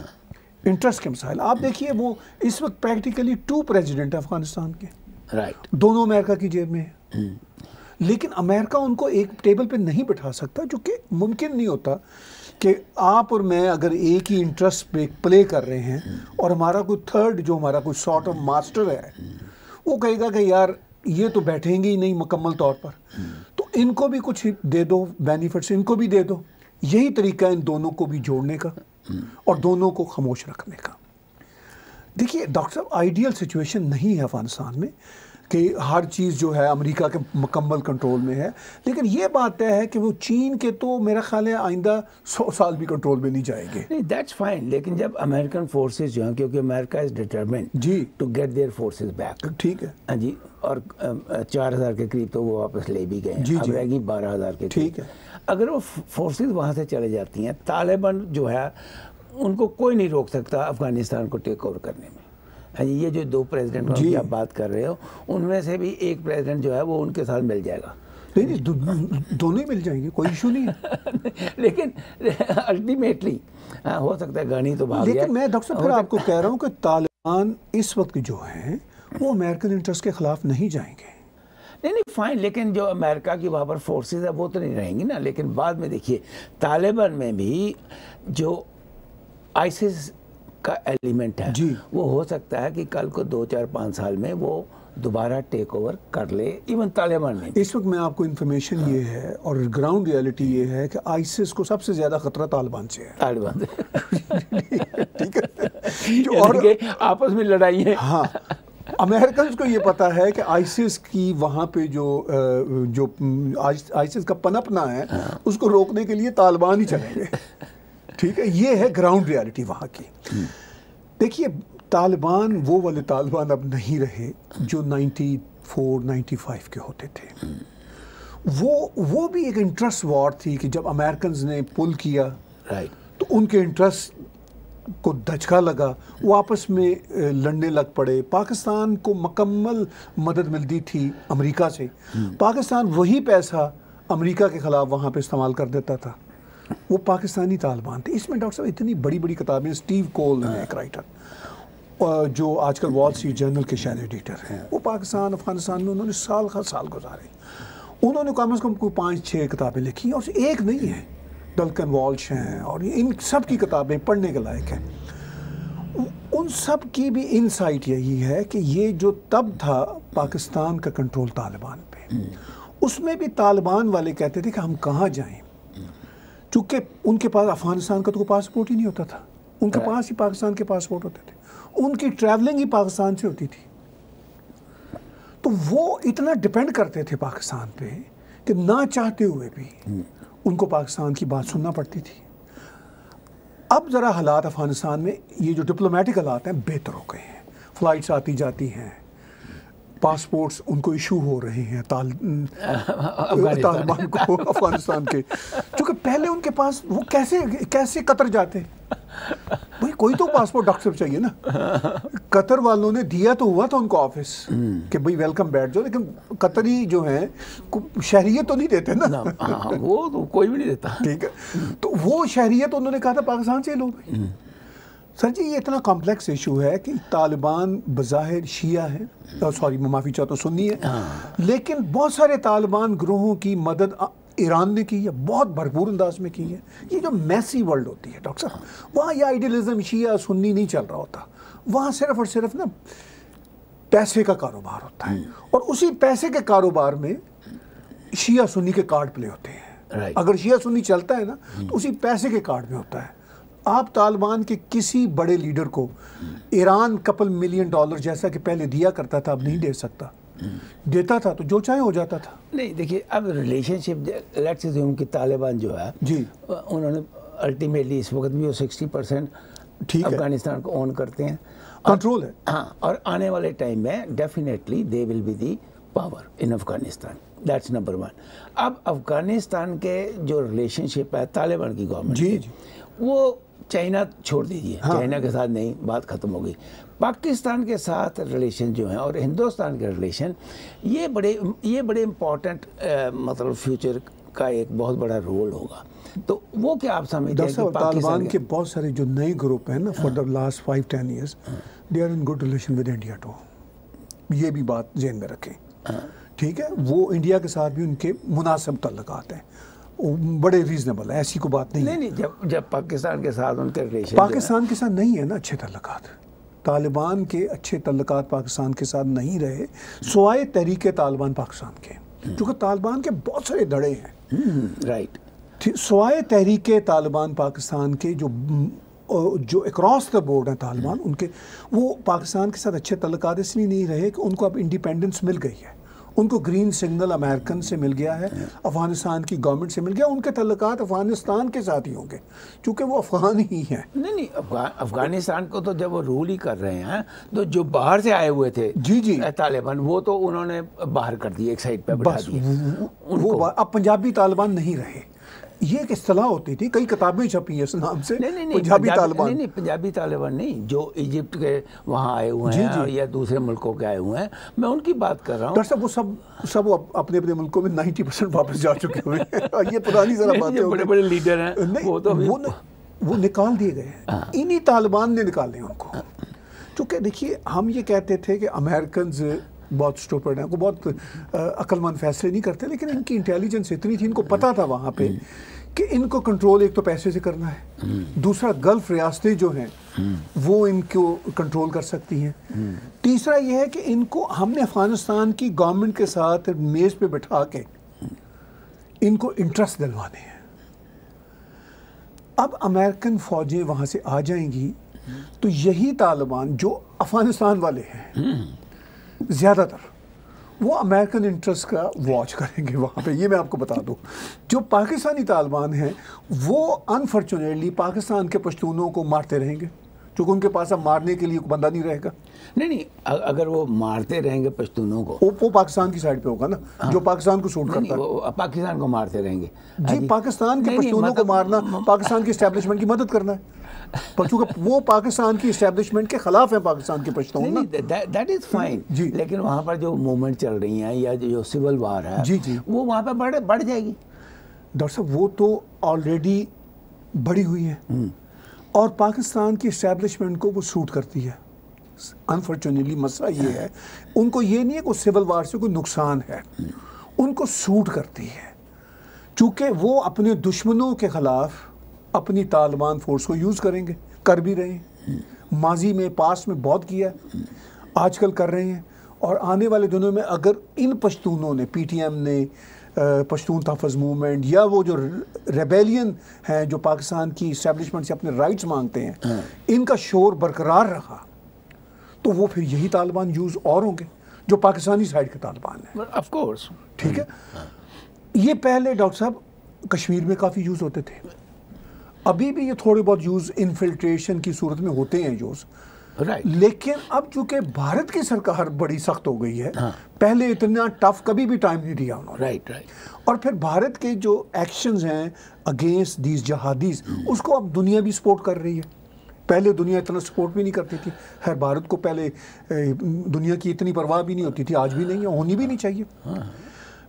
इंटरेस्ट के मसाइल आप देखिए वो इस वक्त प्रैक्टिकली टू प्रेजिडेंट है अफगानिस्तान के राइट right. दोनों अमेरिका की जेब में hmm. लेकिन अमेरिका उनको एक टेबल पे नहीं बैठा सकता जो कि मुमकिन नहीं होता कि आप और मैं अगर एक ही इंटरेस्ट पे प्ले कर रहे हैं और हमारा कोई थर्ड जो हमारा कोई शॉर्ट ऑफ मास्टर है वो कहेगा कि यार ये तो बैठेंगे ही नहीं मुकम्मल तौर पर तो इनको भी कुछ दे दो बेनिफिट्स इनको भी दे दो यही तरीका है इन दोनों को भी जोड़ने का और दोनों को खामोश रखने का देखिए डॉक्टर साहब आइडियल सिचुएशन नहीं है अफगानिस्तान में कि हर चीज़ जो है अमेरिका के मुकम्मल कंट्रोल में है लेकिन ये बात तय है कि वो चीन के तो मेरा ख्याल है आइंदा सौ साल भी कंट्रोल में नहीं जाएंगे नहीं दैट्स फाइन लेकिन जब अमेरिकन फोर्सेज जो हैं क्योंकि America is deterrent ji to get their forces back ठीक है हाँ जी और चार हज़ार के करीब तो वो वापस ले भी गए जी, जी रहेगी बारह हज़ार के ठीक है अगर वो फोर्सेज वहाँ से चले जाती हैं तालिबान जो है उनको कोई नहीं रोक सकता अफगानिस्तान को टेक ओवर करने में हाँ जी ये जो दो प्रेसिडेंट की आप बात कर रहे हो उनमें से भी एक प्रेसिडेंट जो है वो उनके साथ मिल जाएगा नहीं नहीं दो, दोनों ही मिल जाएंगे कोई इशू नहीं है लेकिन अल्टीमेटली हाँ, हो सकता है गानी तो भाग लेकिन मैं डॉक्टर फिर आपको कह रहा हूँ कि तालिबान इस वक्त जो है वो अमेरिकन इंटरेस्ट के खिलाफ नहीं जाएंगे नहीं नहीं फाइन लेकिन जो अमेरिका की वहाँ पर फोर्सेज है वो तो नहीं रहेंगी ना लेकिन बाद में देखिए तालिबान में भी जो आइसिस का एलिमेंट है वो हो सकता है कि कल को दो चार पाँच साल में वो दोबारा टेक ओवर कर ले इवन तालिबान ने इस वक्त मैं आपको इन्फॉर्मेशन हाँ। ये है और ग्राउंड रियलिटी ये है कि आईसीस को सबसे ज़्यादा खतरा तालिबान से है तालिबान से ठीक है और आपस में लड़ाई है हाँ अमेरिकन को ये पता है कि आइसिस की वहाँ पे जो जो आइसिस का पनपना है हाँ। उसको रोकने के लिए तालिबान ही चलेंगे ठीक है ये है ग्राउंड रियलिटी वहाँ की हम्म। देखिए तालिबान वो वाले तालिबान अब नहीं रहे जो 94, 95 के होते थे हम्म। वो वो भी एक इंटरेस्ट वॉर थी कि जब अमेरिकन ने पुल किया राइट तो उनके इंटरेस्ट को धचका लगा वो आपस में लड़ने लग पड़े पाकिस्तान को मकम्मल मदद मिलती थी अमेरिका से हम्म। पाकिस्तान वही पैसा अमेरिका के ख़िलाफ़ वहाँ पे इस्तेमाल कर देता था वो पाकिस्तानी तालिबान थे इसमें डॉक्टर साहब इतनी बड़ी बड़ी किताबें स्टीव कोल हैं एक राइटर जो आजकल वॉल स्ट्रीट जर्नल के शायद एडिटर हैं वो पाकिस्तान अफगानिस्तान में उन्होंने साल खास साल गुजारे उन्होंने कम अज़ कम कोई पाँच छः किताबें लिखी और एक नहीं है डल्कन वॉल्श हैं और इन सब की किताबें पढ़ने के लायक हैं उन सब की भी इनसाइट यही है कि ये जो तब था पाकिस्तान का कंट्रोल तालिबान पे उसमें भी तालिबान वाले कहते थे कि हम कहाँ जाएं चूँकि उनके पास अफगानिस्तान का तो पासपोर्ट ही नहीं होता था उनके पास ही पाकिस्तान के पासपोर्ट होते थे उनकी ट्रैवलिंग ही पाकिस्तान से होती थी तो वो इतना डिपेंड करते थे पाकिस्तान पे कि ना चाहते हुए भी हम्म। उनको पाकिस्तान की बात सुनना पड़ती थी अब ज़रा हालात अफ़गानिस्तान में ये जो डिप्लोमेटिक हालात हैं बेहतर हो गए हैं फ़्लाइट्स आती जाती हैं पासपोर्ट्स उनको इशू हो रहे हैं तालिबान को अफगानिस्तान के क्योंकि उनके पास वो कैसे कैसे कतर जाते भाई कोई तो पासपोर्ट डॉक्टर साहब चाहिए ना कतर वालों ने दिया तो हुआ था उनको ऑफिस कि भाई वेलकम बैठ जाओ लेकिन कतरी जो है शहरीत तो नहीं देते ना, ना आ, हाँ, वो तो कोई भी नहीं देता ठीक है तो वो शहरीत तो उन्होंने कहा था पाकिस्तान से लो सर जी ये इतना कॉम्प्लेक्स इशू है कि तालिबान बज़ाहिर शिया है सॉरी माफ़ी चाहता तो हूँ सुन्नी है हाँ। लेकिन बहुत सारे तालिबान ग्रोहों की मदद ईरान ने की है बहुत भरपूर अंदाज में की है ये जो मैसी वर्ल्ड होती है डॉक्टर साहब वहाँ यह आइडियलिज्म शिया सुन्नी नहीं चल रहा होता वहाँ सिर्फ और सिर्फ ना पैसे का कारोबार होता है हम्म। और उसी पैसे के कारोबार में शिया सुन्नी के कार्ड प्ले होते हैं अगर शिया सुन्नी चलता है ना हम्म। तो उसी पैसे के कार्ड में होता है आप तालिबान के किसी बड़े लीडर को हम्म। ईरान कपल मिलियन डॉलर जैसा कि पहले दिया करता था अब नहीं दे सकता देता था तो जो चाहे हो जाता था नहीं देखिए अब रिलेशनशिप लेट्स ज्यूम कि तालिबान जो है जी उन्होंने अल्टीमेटली इस वक्त भी वो सिक्सटी परसेंट ठीक अफगानिस्तान को ओन करते हैं कंट्रोल है हाँ और आने वाले टाइम में definitely they will be the power in Afghanistan that's number one अब अफगानिस्तान के जो रिलेशनशिप है तालिबान की गवर्नमेंट जी, जी वो चाइना छोड़ दीजिए हाँ। चाइना के साथ नहीं बात खत्म हो गई पाकिस्तान के साथ रिलेशन जो हैं और हिंदुस्तान के रिलेशन ये बड़े ये बड़े इम्पोर्टेंट मतलब फ्यूचर का एक बहुत बड़ा रोल होगा तो वो क्या आप समझते हैं तालिबान के बहुत सारे जो नए ग्रुप हैं ना for the last five ten years they are in good relation with India too ये भी बात जहन में रखें हाँ। ठीक है वो इंडिया के साथ भी उनके मुनासिब तल्लक हैं बड़े रीजनेबल है ऐसी कोई बात नहीं नहीं नहीं जब जब पाकिस्तान के साथ उनके रिलेशन पाकिस्तान के साथ नहीं है ना अच्छे तल्लक तालिबान के अच्छे तल्लक पाकिस्तान के साथ नहीं रहे सवाए तहरीक तालिबान पाकिस्तान के चूँकि हम्म। तालिबान के बहुत सारे धड़े हैं राइट सवाए तहरीक तालिबान पाकिस्तान के जो जो अक्रॉस द बोर्ड हैं तालिबान हम्म। उनके वो पाकिस्तान के साथ अच्छे तल्लक इसलिए नहीं रहे कि उनको अब इंडिपेंडेंस मिल गई है उनको ग्रीन सिग्नल अमेरिकन से मिल गया है अफगानिस्तान की गवर्नमेंट से मिल गया उनके तल्लक अफगानिस्तान के साथ ही होंगे क्योंकि वो अफगान ही हैं नहीं नहीं अफगानिस्तान को तो जब वो रूल ही कर रहे हैं तो जो बाहर से आए हुए थे जी जी तालिबान वो तो उन्होंने बाहर कर दिए एक साइड पर बस वो अब पंजाबी तालिबान नहीं रहे ये एक असलाह होती थी कई किताबें छपी हैं इस नाम से नहीं नहीं नहीं पंजाबी तालिबान नहीं नहीं पंजाबी तालिबान नहीं जो इजिप्ट के वहाँ आए हुए हैं जी, या दूसरे मुल्कों के आए हुए हैं मैं उनकी बात कर रहा हूँ सब वो सब सब अपने अपने मुल्कों में नाइन्टी परसेंट वापस जा चुके हुए हैं ये पुरानी जरा है बड़े बड़े लीडर हैं वो तो वो वो निकाल दिए गए हैं हाँ। इन्हीं तालिबान ने निकाले उनको क्योंकि देखिए हम ये कहते थे कि अमेरिकन बहुत स्टूपर्ड हैं वो बहुत अक्लमंद फैसले नहीं करते लेकिन इनकी इंटेलिजेंस इतनी थी इनको पता था वहाँ पे कि इनको कंट्रोल एक तो पैसे से करना है दूसरा गल्फ रियासतें जो हैं वो इनको कंट्रोल कर सकती हैं तीसरा यह है कि इनको हमने अफगानिस्तान की गवर्नमेंट के साथ मेज़ पे बैठा के इनको इंटरेस्ट दिलवाने हैं अब अमेरिकन फ़ौजें वहाँ से आ जाएंगी तो यही तालिबान जो अफ़गानिस्तान वाले हैं ज़्यादातर वो अमेरिकन इंटरेस्ट का वॉच करेंगे वहाँ पे ये मैं आपको बता दूँ जो पाकिस्तानी तालिबान हैं वो अनफॉर्चुनेटली पाकिस्तान के पश्तूनों को मारते रहेंगे क्योंकि उनके पास अब मारने के लिए बंदा नहीं रहेगा नहीं नहीं अगर वो मारते रहेंगे पश्तूनों को वो, पाकिस्तान की साइड पे होगा ना हाँ। जो पाकिस्तान को सूट करता है पाकिस्तान को मारते रहेंगे जी पाकिस्तान के पश्तूनों को मतलब मारना पाकिस्तान की स्टैब्लिशमेंट की मदद करना है चूंकि वो पाकिस्तान की स्टैब्लिशमेंट के खिलाफ है पाकिस्तान के Pashtun that is fine ji लेकिन वहाँ पर जो मूवमेंट चल रही है या जो सिविल वार है जी जी वो वहाँ पर बढ़ जाएगी डॉक्टर साहब वो तो ऑलरेडी बढ़ी हुई है हम्म। और पाकिस्तान की इस्टेबलिशमेंट को वो सूट करती है अनफॉर्चुनेटली मसला ये है उनको ये नहीं है कि सिविल वार से कोई नुकसान है उनको सूट करती है चूँकि वो अपने दुश्मनों के ख़िलाफ़ अपनी तालिबान फोर्स को यूज़ करेंगे कर भी रहे हैं माजी में पास में बहुत किया आजकल कर रहे हैं और आने वाले दिनों में अगर इन पश्तूनों ने पीटीएम ने पश्तून तहफ़ मूवमेंट या वो जो रेबेलियन हैं जो पाकिस्तान की इस्टेबलिशमेंट से अपने राइट्स मांगते हैं हाँ। इनका शोर बरकरार रहा तो वो फिर यही तालिबान यूज़ और होंगे जो पाकिस्तानी साइड के तालिबान हैं ऑफ ठीक है हाँ। ये पहले डॉक्टर साहब कश्मीर में काफ़ी यूज़ होते थे अभी भी ये थोड़े बहुत यूज़ इन्फिल्ट्रेशन की सूरत में होते हैं यूज़ राइट लेकिन अब चूंकि भारत की सरकार बड़ी सख्त हो गई है हाँ. पहले इतना टफ कभी भी टाइम नहीं दिया उन्होंने राइट राइट और फिर भारत के जो एक्शंस हैं अगेंस्ट दीज जहादीज उसको अब दुनिया भी सपोर्ट कर रही है पहले दुनिया इतना सपोर्ट भी नहीं करती थी हर भारत को पहले दुनिया की इतनी परवाह भी नहीं होती थी आज भी नहीं है होनी भी नहीं चाहिए हाँ।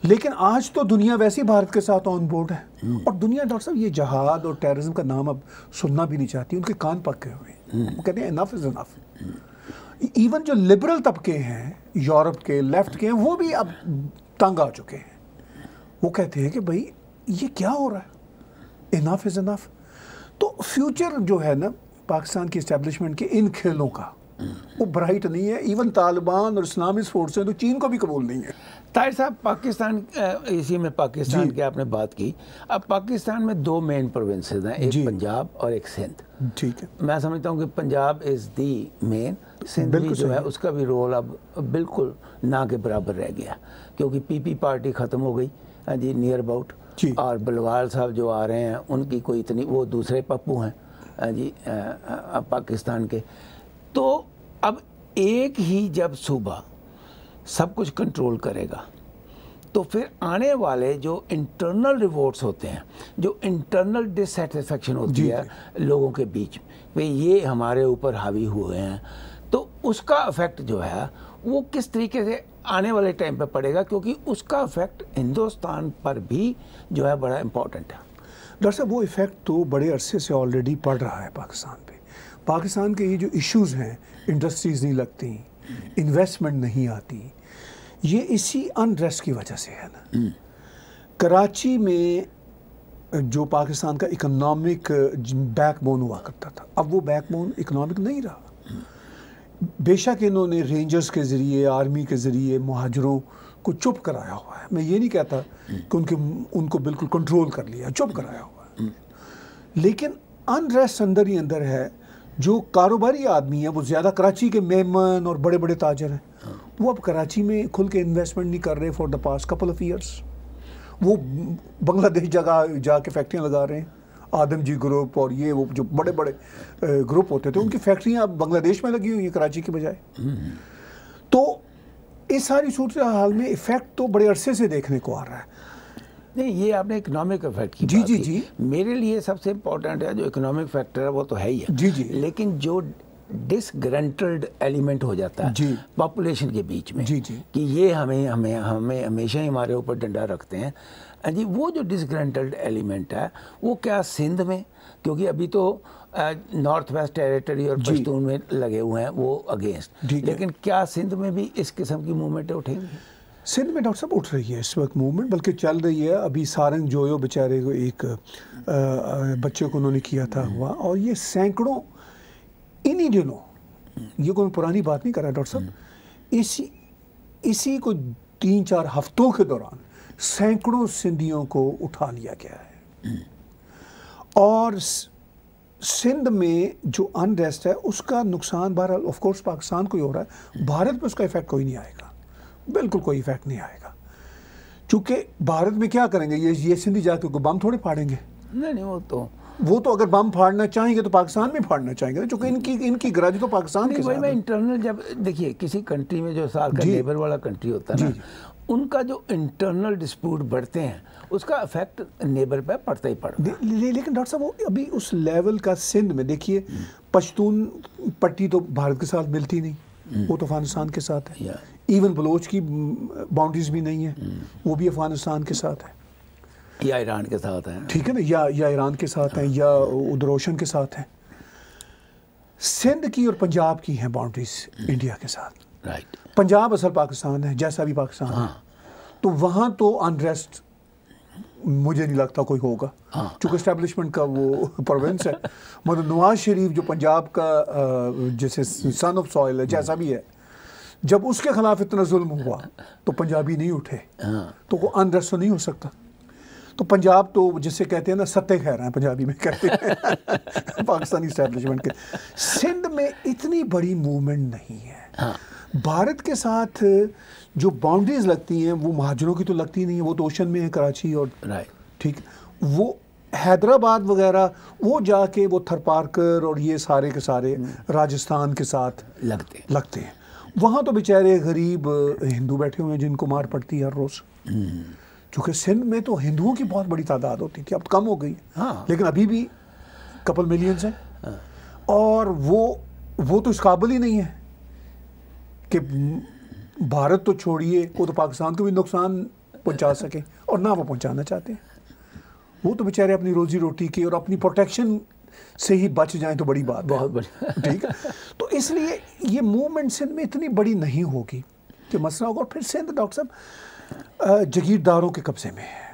लेकिन आज तो दुनिया वैसे ही भारत के साथ ऑन बोर्ड है hmm. और दुनिया डॉक्टर साहब ये जहाद और टेररिज्म का नाम अब सुनना भी नहीं चाहती उनके कान पक गए हुए हैं वो कहते हैं इनफ इज इनफ इवन जो लिबरल तबके हैं यूरोप के लेफ्ट के वो भी अब तंग आ चुके हैं वो कहते हैं कि भाई ये क्या हो रहा है इनफ इज़ इनफ तो फ्यूचर जो है ना पाकिस्तान की इस्टेब्लिशमेंट के इन खेलों का वो ब्राइट नहीं है इवन तालिबान और इस्लामिक फोर्सें तो चीन को भी कबूल नहीं है ताहिर साहब पाकिस्तान इसी में पाकिस्तान की आपने बात की अब पाकिस्तान में दो मेन प्रोविंसेज हैं एक पंजाब और एक सिंध ठीक है मैं समझता हूँ कि Punjab is the main Sindh भी जो है उसका भी रोल अब बिल्कुल ना के बराबर रह गया क्योंकि पीपी पार्टी ख़त्म हो गई हाँ जी नियर अबाउट और बलवाल साहब जो आ रहे हैं उनकी कोई इतनी वो दूसरे पप्पू हैं हाँ जी पाकिस्तान के तो अब एक ही जब सूबा सब कुछ कंट्रोल करेगा तो फिर आने वाले जो इंटरनल रिवोर्ट्स होते हैं जो इंटरनल डिससेटिस्फेक्शन होती है लोगों के बीच में ये हमारे ऊपर हावी हुए हैं तो उसका इफेक्ट जो है वो किस तरीके से आने वाले टाइम पर पड़ेगा क्योंकि उसका इफेक्ट हिंदुस्तान पर भी जो है बड़ा इम्पोर्टेंट है डॉक्टर साहब वो इफेक्ट तो बड़े अरसे से ऑलरेडी पड़ रहा है पाकिस्तान पे पाकिस्तान के ये जो इश्यूज़ हैं इंडस्ट्रीज़ नहीं लगती इन्वेस्टमेंट नहीं आती ये इसी अनरेस्ट की वजह से है ना हम्म। कराची में जो पाकिस्तान का इकोनॉमिक बैकबोन हुआ करता था अब वो बैकबोन इकोनॉमिक नहीं रहा हम्म। बेशक इन्होंने रेंजर्स के ज़रिए आर्मी के ज़रिए महाजरों को चुप कराया हुआ है मैं ये नहीं कहता हम्म। कि उनके उनको बिल्कुल कंट्रोल कर लिया चुप कराया हुआ है लेकिन अनरेस्ट अंदर ही अंदर है जो कारोबारी आदमी है वो ज़्यादा कराची के मेहमान और बड़े बड़े ताजर हैं वो अब कराची में खुल के इन्वेस्टमेंट नहीं कर रहे for the past couple of years वो बांग्लादेश जगह जाके फैक्ट्रियाँ लगा रहे हैं आदम जी ग्रुप और ये वो जो बड़े बड़े ग्रुप होते थे उनकी फैक्ट्रियाँ अब बांग्लादेश में लगी हुई हैं कराची के बजाय तो इस सारी सूरत हाल में इफ़ेक्ट तो बड़े अरसे से देखने को आ रहा है नहीं ये आपने इकोनॉमिक इफेक्ट की जी जी जी मेरे लिए सबसे इम्पोर्टेंट है जो इकोनॉमिक फैक्टर है वो तो है ही है जी जी लेकिन जो डिसग्रंटेड एलिमेंट हो जाता है पॉपुलेशन के बीच में जी जी कि ये हमें हमें हमें हमेशा ही हमारे ऊपर डंडा रखते हैं हाँ जी वो जो डिसग्रंटल्ड एलिमेंट है वो क्या सिंध में क्योंकि अभी तो नॉर्थ वेस्ट टेरिटरी और पश्तून में लगे हुए हैं वो अगेंस्ट लेकिन क्या सिंध में भी इस किस्म की मूवमेंटें उठेंगी सिंध में डॉक्टर साहब उठ रही है इस वक्त मूवमेंट बल्कि चल रही है अभी सारंग जोयो बेचारे को एक आ, बच्चे को उन्होंने किया था हुआ और ये सैकड़ों इन्हीं दिनों ये कोई पुरानी बात नहीं कर रहा डॉक्टर साहब इसी इसी को तीन चार हफ्तों के दौरान सैकड़ों सिंधियों को उठा लिया गया है और सिंध में जो अनरेस्ट है उसका नुकसान बहरहाल ऑफकोर्स पाकिस्तान को ही हो रहा है भारत में उसका इफेक्ट कोई नहीं आएगा बिल्कुल कोई इफेक्ट नहीं आएगा चूंकि भारत में क्या करेंगे ये ये सिंधी जाकर को बम थोड़े फाड़ेंगे नहीं नहीं वो तो वो तो अगर बम फाड़ना चाहेंगे तो पाकिस्तान में फाड़ना चाहेंगे चूंकि इनकी इनकी गरज तो पाकिस्तान की इंटरनल जब देखिए किसी कंट्री में जो साल का लेबर वाला कंट्री होता है ना उनका जो इंटरनल डिस्प्यूट बढ़ते हैं उसका इफेक्ट नेबर पे पड़ता ही पड़ता है ले, लेकिन डॉक्टर साहब वो अभी उस लेवल का सिंध में देखिए पश्तून पट्टी तो भारत के साथ मिलती नहीं वो तो अफगानिस्तान के साथ है इवन बलोच की बाउंड्रीज भी नहीं है हम्म। वो भी अफगानिस्तान के साथ है या ईरान के साथ है ठीक है ना या या ईरान के साथ हैं या हाँ। उधर रोशन के साथ हैं सिंध की और पंजाब की हैं बाउंड्रीज हम्म। इंडिया के साथ राइट पंजाब असल पाकिस्तान है जैसा भी पाकिस्तान हाँ। है तो वहाँ तो अनरेस्ट मुझे नहीं लगता कोई होगा हाँ। चूंकि इस्टेबलिशमेंट का वो प्रोविंस है मतलब नवाज शरीफ जो पंजाब का जैसे सन ऑफ सॉइल है जैसा भी है जब उसके खिलाफ इतना जुल्म हुआ तो पंजाबी नहीं उठे हाँ। तो वो अनरस तो नहीं हो सकता तो पंजाब तो जिसे कहते हैं ना सत्य खैर हैं पंजाबी में कहते हैं पाकिस्तानी इस्टेब्लिशमेंट के सिंध में इतनी बड़ी मूवमेंट नहीं है हाँ। भारत के साथ जो बाउंड्रीज लगती हैं वो महाजनों की तो लगती नहीं है वो तो ओशन में है कराची और ठीक वो हैदराबाद वगैरह वो जाके वो थरपारकर और ये सारे के सारे हम्म। राजस्थान के साथ लगते लगते हैं वहाँ तो बेचारे गरीब हिंदू बैठे हुए हैं जिनको मार पड़ती है हर रोज़ चूंकि सिंध में तो हिंदुओं की बहुत बड़ी तादाद होती थी अब कम हो गई हाँ। लेकिन अभी भी कपल मिलियंस हैं और वो वो तो इस काबिल ही नहीं है कि भारत तो छोड़िए वो तो पाकिस्तान को भी नुकसान पहुंचा सके और ना वो पहुंचाना चाहते हैं वो तो बेचारे अपनी रोजी रोटी के और अपनी प्रोटेक्शन से ही बच जाएं तो बड़ी बात बहुत बड़ी ठीक है तो इसलिए ये मूवमेंट सिंध में इतनी बड़ी नहीं होगी कि मसला होगा और फिर सिंध तो डॉक्टर साहब जगीरदारों के कब्ज़े में है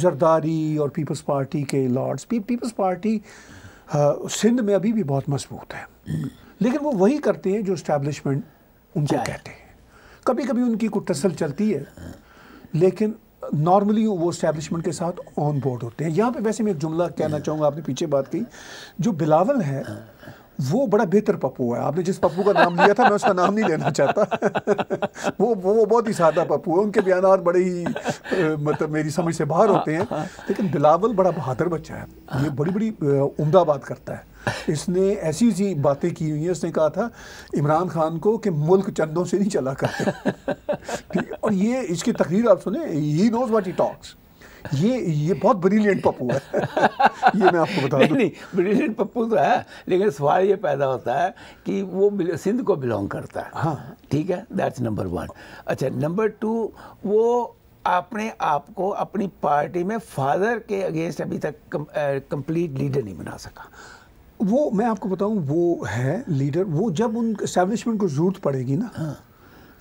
जरदारी और पीपल्स पार्टी के लॉर्ड्स पी, पीपल्स पार्टी सिंध में अभी भी बहुत मजबूत है लेकिन वो वही करते हैं जो इस्टेबलिशमेंट उनको कहते हैं कभी कभी उनकी कुछ टसल चलती है लेकिन नॉर्मली वो स्टैब्लिशमेंट के साथ ऑन बोर्ड होते हैं यहाँ पे वैसे मैं एक जुमला कहना चाहूँगा आपने पीछे बात की जो बिलावल है वो बड़ा बेहतर पप्पू है आपने जिस पप्पू का नाम लिया था मैं उसका नाम नहीं लेना चाहता वो वो बहुत ही सादा पप्पू है उनके बयान बड़े ही मतलब मेरी समझ से बाहर हाँ, होते हैं हाँ। लेकिन बिलावल बड़ा बहादुर बच्चा है ये बड़ी बड़ी उमदा बात करता है इसने ऐसी ऐसी बातें की हुई हैं उसने कहा था इमरान खान को कि मुल्क चंदों से नहीं चला कर और ये इसकी तकरीर आप सुने he knows what he talks ये ये बहुत ब्रिलियंट पप्पू है ये मैं आपको बता नहीं, नहीं ब्रिलियंट पप्पू तो है लेकिन सवाल ये पैदा होता है कि वो सिंध को बिलोंग करता है हाँ ठीक है दैट्स नंबर वन अच्छा नंबर टू वो अपने आप को अपनी पार्टी में फादर के अगेंस्ट अभी तक कंप्लीट लीडर uh, नहीं बना सका वो मैं आपको बताऊं वो है लीडर वो जब उन इस्टेब्लिशमेंट को जरूरत पड़ेगी ना हाँ,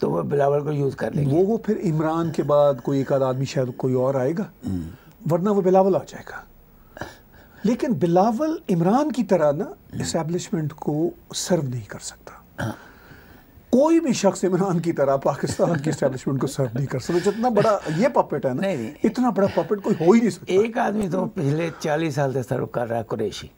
तो वो बिलावल को यूज़ कर लेंगे वो वो फिर इमरान के बाद कोई एक आध आदमी शायद कोई और आएगा हम्म। वरना वो बिलावल आ जाएगा लेकिन बिलावल इमरान की तरह ना इस्टेब्लिशमेंट हम्म। को सर्व नहीं कर सकता हाँ। कोई भी शख्स इमरान की तरह पाकिस्तान के स्टैब्लिशमेंट को सर्व नहीं कर सकता जितना बड़ा ये पपेट है ना नहीं, नहीं। इतना बड़ा पपेट कोई हो ही नहीं सकता एक आदमी तो पिछले चालीस साल से सर्व कर रहा है कुरेशी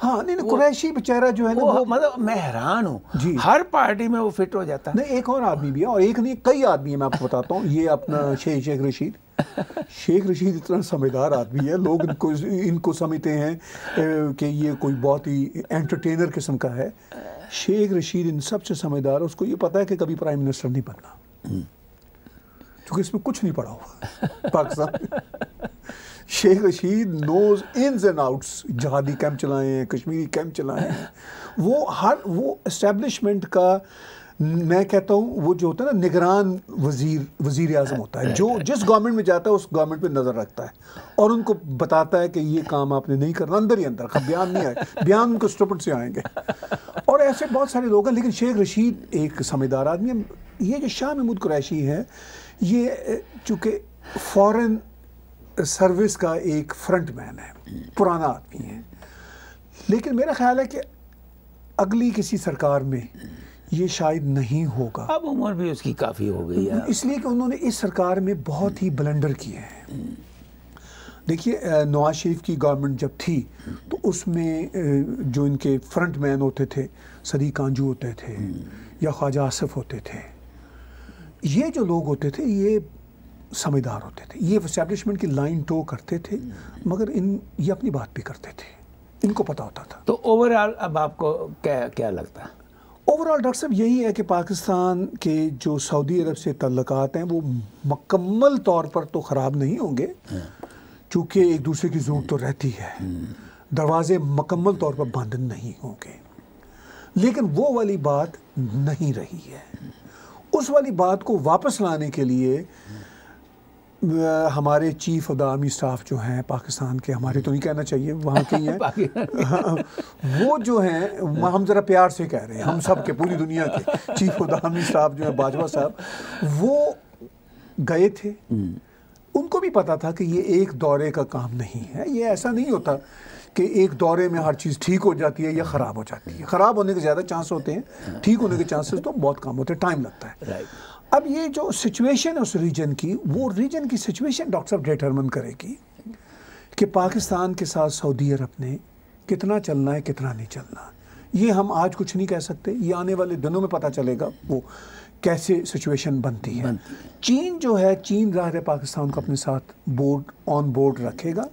हाँ नहीं कुरैशी बेचारा जो है ना वो मतलब मैं हैरान हूँ हर पार्टी में वो फिट हो जाता है नहीं एक और आदमी भी है और एक नहीं कई आदमी है मैं आपको बताता हूँ ये अपना शेख शेख रशीद शेख रशीद इतना समझदार आदमी है लोग इनको इनको समझते हैं कि ये कोई बहुत ही एंटरटेनर किस्म का है शेख रशीद इन सबसे समझदार है उसको ये पता है कि कभी प्राइम मिनिस्टर नहीं बनना हम्म। क्योंकि इसमें कुछ नहीं पड़ा हुआ Pakistan Sheikh Rashid knows ins and outs जहादी कैंप चलाए हैं कश्मीरी कैंप चलाए हैं वो हर वो इस्टेब्लिशमेंट का मैं कहता हूँ वो जो होता है ना निगरान वजीर वजीर अजम होता है जो जिस गवर्नमेंट में जाता है उस गवर्नमेंट पे नज़र रखता है और उनको बताता है कि ये काम आपने नहीं करना अंदर ही अंदर बयान नहीं आए बयान उनको स्टोपट से आएंगे और ऐसे बहुत सारे लोग हैं लेकिन शेख रशीद एक समझदार आदमी है ये जो शाह महमूद कुरैशी हैं ये चूँकि फॉरन सर्विस का एक फ्रंट मैन है पुराना आदमी है लेकिन मेरा ख्याल है कि अगली किसी सरकार में ये शायद नहीं होगा अब उम्र भी उसकी काफ़ी हो गई है इसलिए कि उन्होंने इस सरकार में बहुत ही बलंडर किए हैं देखिए नवाज शरीफ की गवर्नमेंट जब थी तो उसमें जो इनके फ्रंट मैन होते थे सदी कांजू होते थे या ख्वाजा आसफ होते थे ये जो लोग होते थे ये समझदार होते थे ये इस्टेब्लिशमेंट की लाइन टो करते थे मगर इन ये अपनी बात भी करते थे इनको पता होता था तो ओवरऑल अब आपको क्या क्या लगता है ओवरऑल डॉक्टर साहब यही है कि पाकिस्तान के जो सऊदी अरब से तल्लक हैं वो मकम्मल तौर पर तो ख़राब नहीं होंगे चूँकि एक दूसरे की ज़रूरत तो रहती है दरवाजे मकम्मल तौर पर बंद नहीं होंगे लेकिन वो वाली बात नहीं रही है उस वाली बात को वापस लाने के लिए हमारे chief of the army staff जो हैं पाकिस्तान के हमारे तो नहीं कहना चाहिए वहाँ के ही हैं हाँ, वो जो हैं हम ज़रा प्यार से कह रहे हैं हम सब के पूरी दुनिया के chief of the army staff जो है बाजवा साहब वो गए थे हम्म। उनको भी पता था कि ये एक दौरे का काम नहीं है ये ऐसा नहीं होता कि एक दौरे में हर चीज़ ठीक हो जाती है या ख़राब हो जाती है ख़राब होने के ज़्यादा चांस होते हैं ठीक होने के चांसेस तो बहुत कम होते हैं टाइम लगता है अब ये जो सिचुएशन है उस रीजन की वो रीजन की सिचुएशन डॉक्टर साहब डिटर्मन करेगी कि पाकिस्तान के साथ सऊदी अरब ने कितना चलना है कितना नहीं चलना ये हम आज कुछ नहीं कह सकते ये आने वाले दिनों में पता चलेगा वो कैसे सिचुएशन बनती है चीन जो है चीन रहे पाकिस्तान को अपने साथ बोर्ड ऑन बोर्ड रखेगा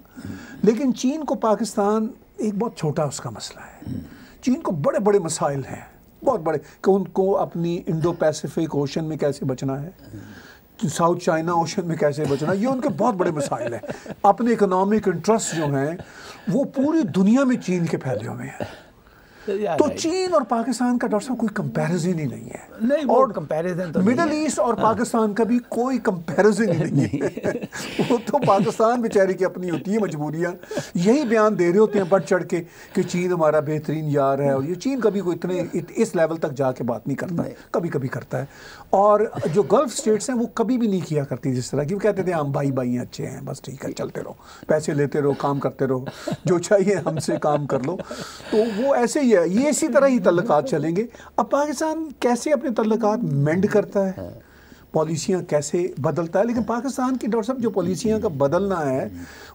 लेकिन चीन को पाकिस्तान एक बहुत छोटा उसका मसला है हम्म। चीन को बड़े बड़े मसाइल हैं बहुत बड़े कि उनको अपनी इंडो पैसिफिक ओशन में कैसे बचना है साउथ चाइना ओशन में कैसे बचना ये उनके बहुत बड़े मसाइल हैं अपने इकोनॉमिक इंटरेस्ट जो हैं वो पूरी दुनिया में चीन के फैले हुए हैं तो, तो चीन और पाकिस्तान का डॉक्टर साहब कोई कंपैरिजन ही नहीं है नहीं और कंपैरिजन तो मिडल ईस्ट और हाँ। पाकिस्तान का भी कोई कंपैरिजन ही नहीं है वो तो पाकिस्तान बेचारे की अपनी होती है मजबूरियाँ यही बयान दे रहे होते हैं बढ़ चढ़ के कि चीन हमारा बेहतरीन यार है और ये चीन कभी कोई इतने इस लेवल तक जाके बात नहीं करता नहीं। कभी कभी करता है और जो गल्फ स्टेट्स हैं वो कभी भी नहीं किया करती जिस तरह की कहते थे हम भाई भाई अच्छे हैं बस ठीक है चलते रहो पैसे लेते रहो काम करते रहो जो चाहिए हमसे काम कर लो तो वो ऐसे ही ये इसी तरह ही तल्लक चलेंगे अब पाकिस्तान कैसे अपने तल्लक मेंड करता है हाँ। पॉलिसियाँ कैसे बदलता है लेकिन पाकिस्तान की डॉक्टर साहब जो पॉलिसियाँ का बदलना है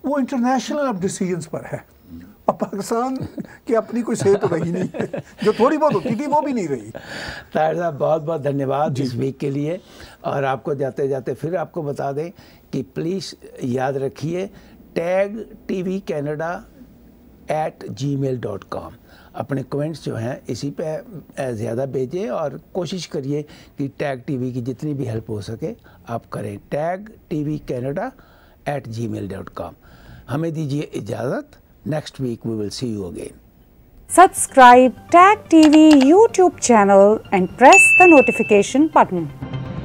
वो इंटरनेशनल अब डिसीजंस पर है अब पाकिस्तान की अपनी कोई सेहत तो रही नहीं है जो थोड़ी बहुत होती थी वो भी नहीं रही ताहिर साहब बहुत बहुत धन्यवाद इस वीक के लिए और आपको जाते जाते फिर आपको बता दें कि प्लीज़ याद रखिए tag TV Canada at Gmail dot com अपने कमेंट्स जो हैं इसी पे ज़्यादा भेजें और कोशिश करिए कि टैग टीवी की जितनी भी हेल्प हो सके आप करें tag TV Canada at Gmail dot com हमें दीजिए इजाज़त next week we will see you again subscribe tag TV YouTube channel and press the notification button